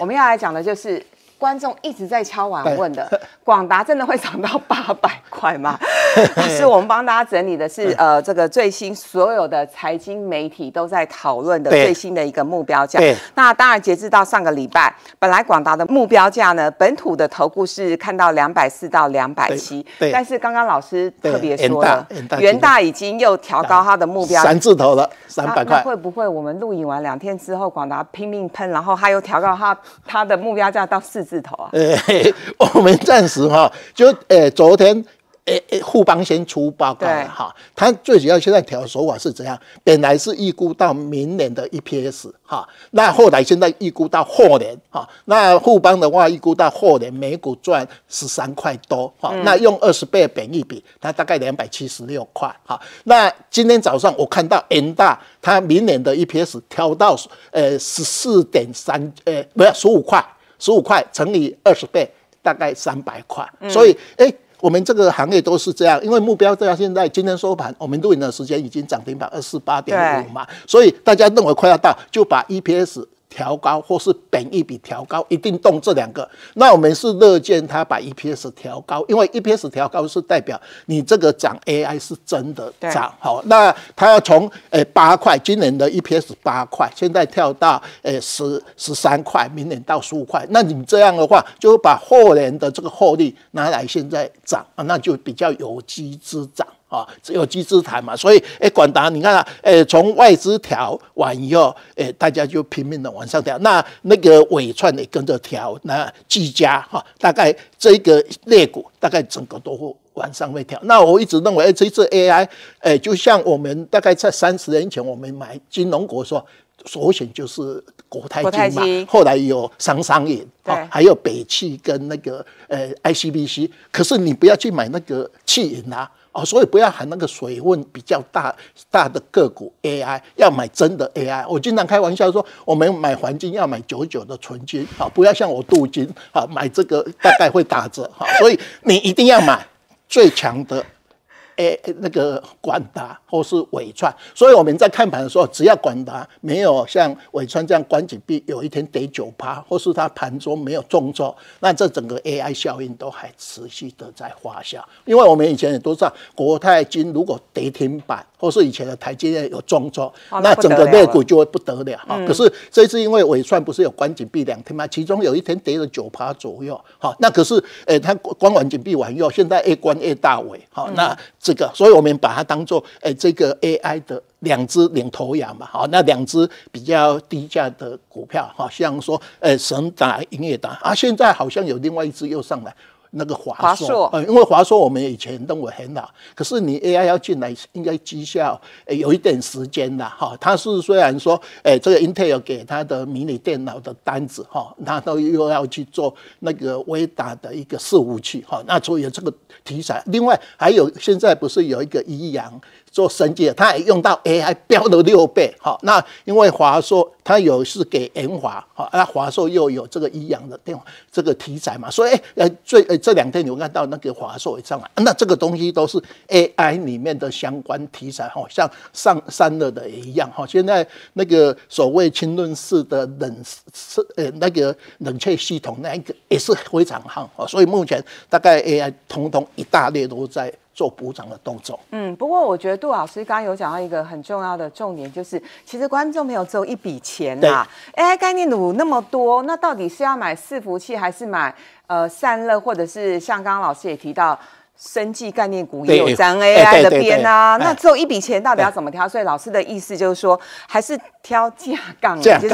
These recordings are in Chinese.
我们要来讲的就是观众一直在敲碗问的：广达真的会涨到八百块吗？是我们帮大家整理的是，呃，这个最新所有的财经媒体都在讨论的最新的一个目标价。那当然，截至到上个礼拜，本来广达的目标价呢，本土的投顾是看到两百四到两百七。但是刚刚老师特别说了，元大已经又调高他的目标三字头了，三百块。会不会我们录影完两天之后，广达拼命喷，然后他又调高他他的目标价到四字头啊？我们暂时哈，就呃昨天。诶诶，富邦先出报告哈，他最主要现在调手法是怎样？本来是预估到明年的 EPS 哈，那后来现在预估到后年哈，那富邦的话预估到后年，每股赚十三块多哈，那用二十倍的倍率比，它大概两百七十六块哈。那今天早上我看到 N 大，它明年的 EPS 调到呃十四点三呃，不是十五块，十五块乘以二十倍，大概三百块，所以哎。我们这个行业都是这样，因为目标到现在今天收盘，我们录影的时间已经涨停板二四八点五嘛，所以大家认为快要到，就把 EPS。调高或是本益比调高，一定动这两个。那我们是乐见它把 EPS 调高，因为 EPS 调高是代表你这个涨 AI 是真的涨好。那它要从诶八块，今年的 EPS 八块，现在跳到诶十十三块，明年到十五块。那你这样的话，就把后年的这个获利拿来现在涨啊，那就比较有机之涨。啊，只有集资谈嘛，所以，哎，广达，你看，啊，哎，从外资调完以后，哎，大家就拼命的往上调。那那个尾串也跟着调，那积佳哈，大概这个裂股大概整个都会往上会调。那我一直认为，哎，这次 AI，哎，就像我们大概在三十年前，我们买金融股说。首选就是国泰金嘛，后来有商商银，还有北汽跟那个呃 ICBC。可是你不要去买那个汽银啊，哦，所以不要喊那个水温比较大大的个股 AI，要买真的 AI。我经常开玩笑说，我们买黄金要买九九的纯金，好，不要像我镀金，好，买这个大概会打折，哈所以你一定要买最强的。诶，那个管达或是尾串，所以我们在看盘的时候，只要管达没有像尾川这样关紧闭，有一天跌九趴，或是它盘中没有中招，那这整个 AI 效应都还持续的在发酵。因为我们以前也都知道，国泰金如果跌停板，或是以前的台积电有中招，那整个内股就会不得了啊。可是这次因为尾串不是有关紧闭两天嘛，其中有一天跌了九趴左右，好，那可是诶，它关完紧闭完又，现在又关越大尾，好，那。这个，所以我们把它当做，诶，这个 AI 的两只领头羊嘛，好，那两只比较低价的股票，好像说，诶，神达、英业达啊，现在好像有另外一只又上来。那个华硕，嗯，因为华硕我们以前认为很好，可是你 AI 要进来应该绩效，诶，有一点时间的哈。它是虽然说，诶，这个 Intel 给它的迷你电脑的单子哈，拿都又要去做那个微达的一个服务器哈，那所以有这个题材。另外还有现在不是有一个宜阳做神机，它也用到 AI 标了六倍，哈。那因为华硕。他有是给研华，好，那华硕又有这个一阳的电，这个题材嘛，所以呃，最呃这两天你会看到那个华硕也上来，那这个东西都是 AI 里面的相关题材，吼，像上三了的也一样，哈，现在那个所谓清论式的冷是呃那个冷却系统那个也是非常夯，所以目前大概 AI 通通一大列都在。做补涨的动作。嗯，不过我觉得杜老师刚刚有讲到一个很重要的重点，就是其实观众朋友只有一笔钱啦。AI 概念股那么多，那到底是要买伺服器还是买呃散热，或者是像刚刚老师也提到？生技概念股也有沾 AI 的边啊，那只有一笔钱到底要怎么挑？所以老师的意思就是说，还是挑价杠，就是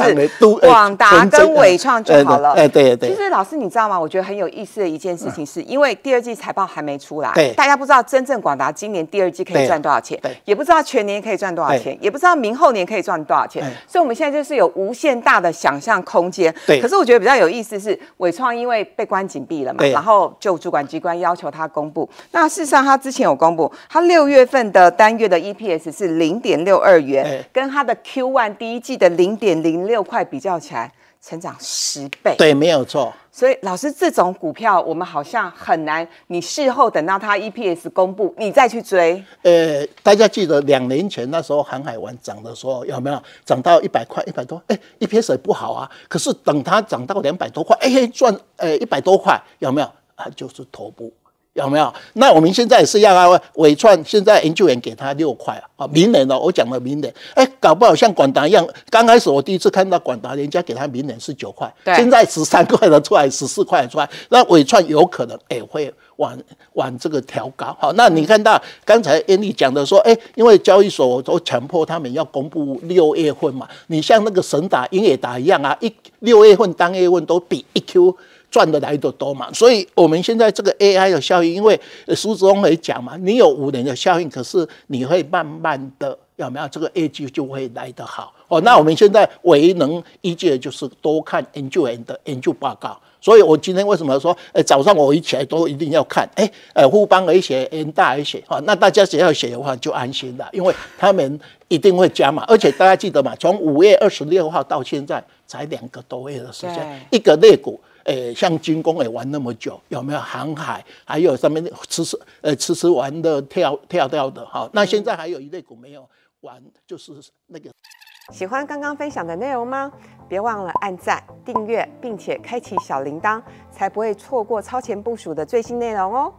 广达跟伟创就好了。哎，对对。其实老师你知道吗？我觉得很有意思的一件事情是，因为第二季财报还没出来，大家不知道真正广达今年第二季可以赚多少钱，也不知道全年可以赚多少钱，也不知道明后年可以赚多少钱。所以我们现在就是有无限大的想象空间。对。可是我觉得比较有意思是，伟创因为被关紧闭了嘛，然后就主管机关要求他公布。那事实上，他之前有公布，他六月份的单月的 EPS 是零点六二元，跟他的 Q1 第一季的零点零六块比较起来，成长十倍。对，没有错。所以老师，这种股票我们好像很难，你事后等到它 EPS 公布，你再去追。呃，大家记得两年前那时候航海王涨的时候有没有涨到一百块一百多？哎，EPS 也不好啊。可是等它涨到两百多块，哎，赚呃一百多块有没有？啊，就是头部。有没有？那我们现在是啊，伟创现在研究员给他六块啊？啊，明年哦，我讲了明年，哎，搞不好像广达一样，刚开始我第一次看到广达，人家给他明年是九块，现在十三块的出来十四块出来，那伟创有可能也会往往这个调高。好，那你看到刚才安利讲的说，哎，因为交易所都强迫他们要公布六月份嘛，你像那个神达、英也达一样啊，一六月份、当月份都比一 Q。赚的来的多嘛？所以我们现在这个 AI 的效应，因为苏志峰也讲嘛，你有五年的效应，可是你会慢慢的有没有？这个 AI 就会来得好哦。那我们现在唯一能一的就是多看研究员的研究报告。所以我今天为什么说，呃，早上我一起来都一定要看，哎，呃，互帮而写，人大一写，哈，那大家只要写的话就安心了，因为他们一定会加嘛。而且大家记得嘛，从五月二十六号到现在才两个多月的时间，一个肋骨。诶，像军工也玩那么久，有没有航海？还有上面吃迟呃迟吃玩的跳跳跳的哈。那现在还有一类股没有玩，就是那个。喜欢刚刚分享的内容吗？别忘了按赞、订阅，并且开启小铃铛，才不会错过超前部署的最新内容哦。